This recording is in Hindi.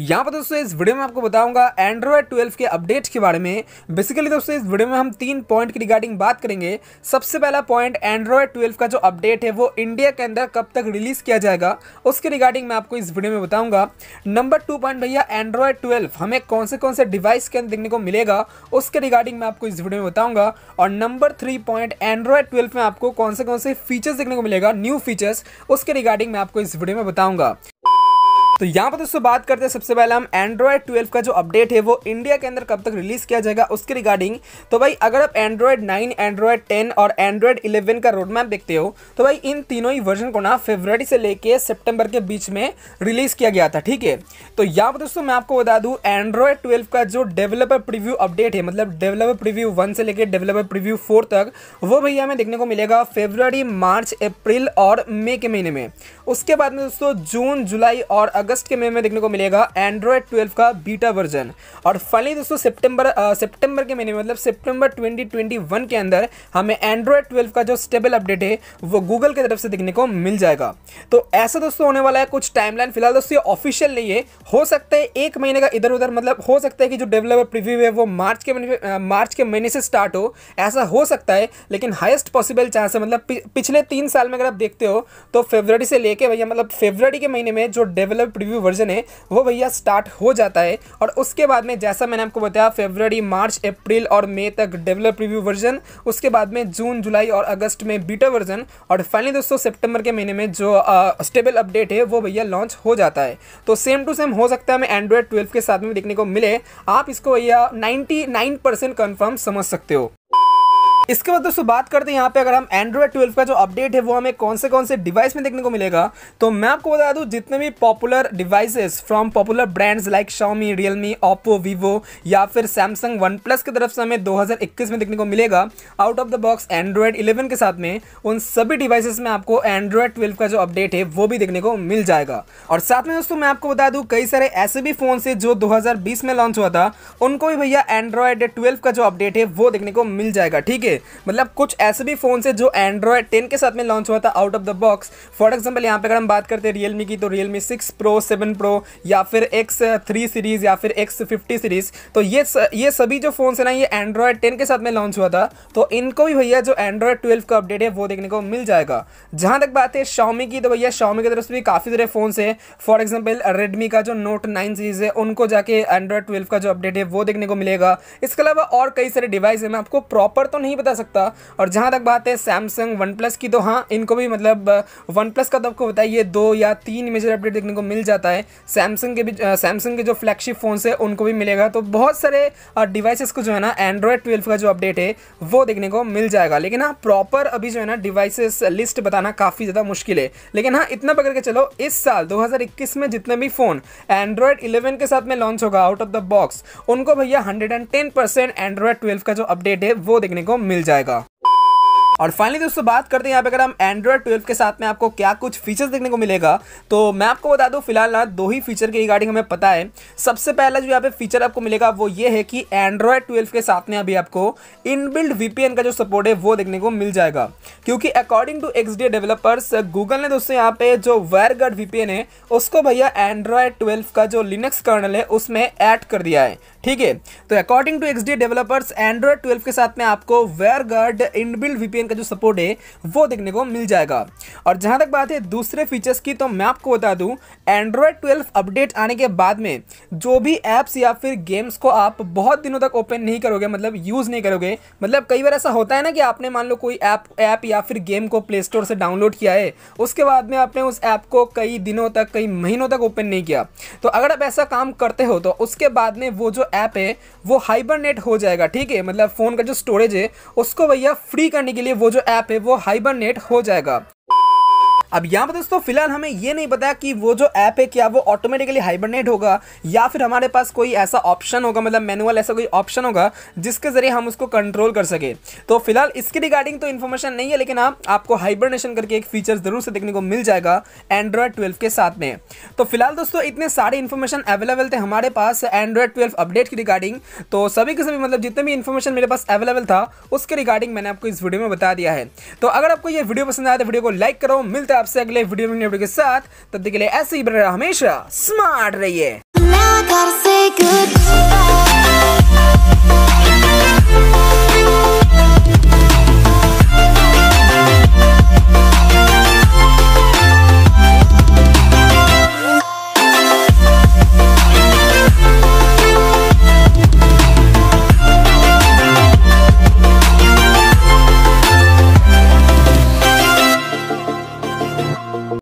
यहाँ पर दोस्तों इस वीडियो में आपको बताऊंगा एंड्रॉयड 12 के अपडेट के बारे में बेसिकली दोस्तों इस वीडियो में हम तीन पॉइंट की रिगार्डिंग बात करेंगे सबसे पहला पॉइंट एंड्रॉयड 12 का जो अपडेट है वो इंडिया के अंदर कब तक रिलीज किया जाएगा उसके रिगार्डिंग मैं आपको इस वीडियो में बताऊंगा नंबर टू पॉइंट भैया एंड्रॉयड ट्वेल्व हमें कौन से कौन से डिवाइस के अंदर देखने को मिलेगा उसके रिगार्डिंग मैं आपको इस वीडियो में बताऊंगा और number three point Android twelve में आपको कौन से कौन से फीचर्स देखने को मिलेगा न्यू फीचर्स उसके रिगार्डिंग मैं आपको इस वीडियो में बताऊंगा तो यहाँ पर दोस्तों बात करते हैं सबसे पहले हम एंड्रॉयड 12 का जो अपडेट है वो इंडिया के अंदर कब तक रिलीज़ किया जाएगा उसके रिगार्डिंग तो भाई अगर आप एंड्रॉयड 9, एंड्रॉयड 10 और एंड्रॉयड 11 का रोड मैप देखते हो तो भाई इन तीनों ही वर्जन को ना फरवरी से लेके सितंबर के बीच में रिलीज़ किया गया था ठीक है तो यहाँ पर दोस्तों मैं आपको बता दूँ एंड्रॉयड ट्वेल्व का जो डेवलपर प्रिव्यू अपडेट है मतलब डेवलपर प्रिव्यू वन से लेकर डेवलपर प्रिव्यू फोर तक वो भैया हमें देखने को मिलेगा फेबररी मार्च अप्रैल और मई के महीने में उसके बाद में दोस्तों जून जुलाई और अगस्त के मई में देखने को मिलेगा एंड्रॉयड 12 का बीटा वर्जन और फाइनली दोस्तों सितंबर सितंबर के महीने में मतलब सितंबर 2021 के अंदर हमें एंड्रॉयड 12 का जो स्टेबल अपडेट है वो गूगल की तरफ से देखने को मिल जाएगा तो ऐसा दोस्तों होने वाला है कुछ टाइमलाइन फिलहाल दोस्तों ये ऑफिशियल नहीं है हो सकता है एक महीने का इधर उधर मतलब हो सकता है कि जो डेवलपर प्रिव्यू है वो मार्च के मार्च के महीने से स्टार्ट हो ऐसा हो सकता है लेकिन हाइस्ट पॉसिबल चांस है मतलब पिछले तीन साल में अगर आप देखते हो तो फेबर से लेके भैया मतलब फेबर के महीने में जो डेवलप प्रीव्यू वर्जन है वो भैया स्टार्ट हो जाता है और उसके बाद में जैसा मैंने आपको बताया फेबररी मार्च अप्रैल और मई तक डेवलप प्रीव्यू वर्जन उसके बाद में जून जुलाई और अगस्त में बीटा वर्जन और फाइनली दोस्तों सेप्टेम्बर के महीने में जो स्टेबल अपडेट है वो भैया लॉन्च हो जाता है तो सेम टू सेम हो सकता है हमें एंड्रॉयड ट्वेल्व के साथ में देखने को मिले आप इसको भैया नाइन्टी नाइन परसेंट कन्फर्म समझ सकते हो इसके बाद दोस्तों बात करते हैं यहाँ पे अगर हम एंड्रॉयड ट्वेल्व का जो अपडेट है वो हमें कौन से कौन से डिवाइस में देखने को मिलेगा तो मैं आपको बता दूँ जितने भी popular devices from popular brands like Xiaomi Realme Oppo Vivo या फिर सैमसंग वन प्लस की तरफ से हमें 2021 में देखने को मिलेगा out of the box Android eleven के साथ में उन सभी डिवाइसेज में आपको एंड्रॉयड ट्वेल्व का जो अपडेट है वो भी देखने को मिल जाएगा और साथ में दोस्तों मैं आपको बता दूँ कई सारे ऐसे भी फ़ोन है जो दो में लॉन्च हुआ था उनको भी भैया एंड्रॉयड ट्वेल्व का जो अपडेट है वो देखने को मिल जाएगा ठीक है मतलब कुछ ऐसे भी फ़ोन है जो एंड्रॉयड टेन के साथ में लॉन्च हुआ था out of the box for example यहाँ पे अगर हम बात करते हैं रियलमी की तो Realme six pro seven pro या फिर एक्स थ्री सीरीज़ या फिर एक्स फिफ्टी सीरीज़ तो ये स, ये सभी जो फ़ोन है ना ये एंड्रॉयड टेन के साथ में लॉन्च हुआ था तो इनको भी भैया जो एंड्रॉयड ट्वेल्व का अपडेट है वो देखने को मिल जाएगा जहां तक बात है शॉमी की तो भैया शॉमी की तरफ से भी काफ़ी सारे फ़ोन है फॉर एग्जाम्पल रेडमी का जो नोट नाइन सीरीज़ है उनको जाके एंड्रॉयड ट्वेल्व का जो अपडेट है वो देखने को मिलेगा इसके अलावा और कई सारे डिवाइस है मैं आपको प्रॉपर तो नहीं बता सकता और जहाँ तक बात है सैमसंग वन प्लस की तो हाँ इनको भी मतलब वन प्लस का तो आपको बताइए दो या तीन मेजर अपडेट देखने को मिल जाता है सैमसंग के भी सैमसंग के जो फ्लैगशिप फ़ोन है उनको भी मिलेगा तो बहुत सारे डिवाइसेस को जो है ना एंड्रॉयड ट्वेल्व का जो अपडेट है वो देखने को मिल जाएगा लेकिन हाँ प्रॉपर अभी जो है ना डिवाइसेस लिस्ट बताना काफ़ी ज़्यादा मुश्किल है लेकिन हाँ इतना पकड़ के चलो इस साल दो में जितने भी फ़ोन एंड्रॉयड इलेवन के साथ में लॉन्च होगा आउट ऑफ द बॉक्स उनको भैया hundred and ten percent Android twelve का जो अपडेट है वो देखने को मिल मिल जाएगा और फाइनली दोस्तों बात करते हैं यहाँ पे अगर हम एंड्रॉयड ट्वेल्व के साथ में आपको क्या कुछ फीचर्स देखने को मिलेगा तो मैं आपको बता दूँ फिलहाल ना दो ही फीचर के रिगार्डिंग हमें पता है सबसे पहला जो यहाँ पे फीचर आपको मिलेगा वो ये है कि एंड्रॉयड ट्वेल्व के साथ में अभी आपको इनबिल्ड वीपीएन का जो सपोर्ट है वो देखने को मिल जाएगा क्योंकि according to X developers Google ने दोस्तों यहाँ पे जो वायर गार्ड वीपीएन है उसको भैया एंड्रॉयड ट्वेल्व का जो लिनक्स कर्नल है उसमें ऐड कर दिया है ठीक है तो according to X developers Android twelve के साथ में आपको वायर गार्ड इनबिल्ड वीपीएन का जो सपोर्ट है वो देखने को मिल जाएगा और जहाँ तक बात है दूसरे फीचर्स की तो मैं आपको बता दूँ एंड्रॉयड ट्वेल्व अपडेट आने के बाद में जो भी ऐप्स या फिर गेम्स को आप बहुत दिनों तक ओपन नहीं करोगे मतलब यूज़ नहीं करोगे मतलब कई बार ऐसा होता है ना कि आपने मान लो कोई ऐप ऐप या फिर गेम को प्ले स्टोर से डाउनलोड किया है उसके बाद में आपने उस ऐप को कई दिनों तक कई महीनों तक ओपन नहीं किया तो अगर आप ऐसा काम करते हो तो उसके बाद में वो जो ऐप है वो हाइबरनेट हो जाएगा ठीक है मतलब फ़ोन का जो स्टोरेज है उसको भैया फ्री करने के लिए वो जो ऐप है वो हाइबरनेट हो जाएगा अब यहाँ पर दोस्तों फिलहाल हमें ये नहीं पता कि वो जो ऐप है क्या वो ऑटोमेटिकली हाइबरनेट होगा या फिर हमारे पास कोई ऐसा ऑप्शन होगा मतलब मैनुअल ऐसा कोई ऑप्शन होगा जिसके ज़रिए हम उसको कंट्रोल कर सके तो फिलहाल इसके रिगार्डिंग तो इन्फॉर्मेशन नहीं है लेकिन आप हाँ, आपको हाइबरनेशन करके एक फीचर ज़रूर से देखने को मिल जाएगा एंड्रॉयड ट्वेल्व के साथ में तो फिलहाल दोस्तों इतने सारे इन्फॉर्मेशन अवेलेबल थे हमारे पास एंड्रॉयड ट्वेल्व अपडेट की रिगार्डिंग तो सभी के सभी मतलब जितने भी इन्फॉर्मेशन मेरे पास अवेलेबल था उसके रिगार्डिंग मैंने आपको इस वीडियो में बता दिया है तो अगर आपको ये वीडियो पसंद आया तो वीडियो को लाइक करो मिलता है आपसे अगले वीडियो में के साथ तब तक के लिए ऐसे ही बने रहे हमेशा स्मार्ट रहिए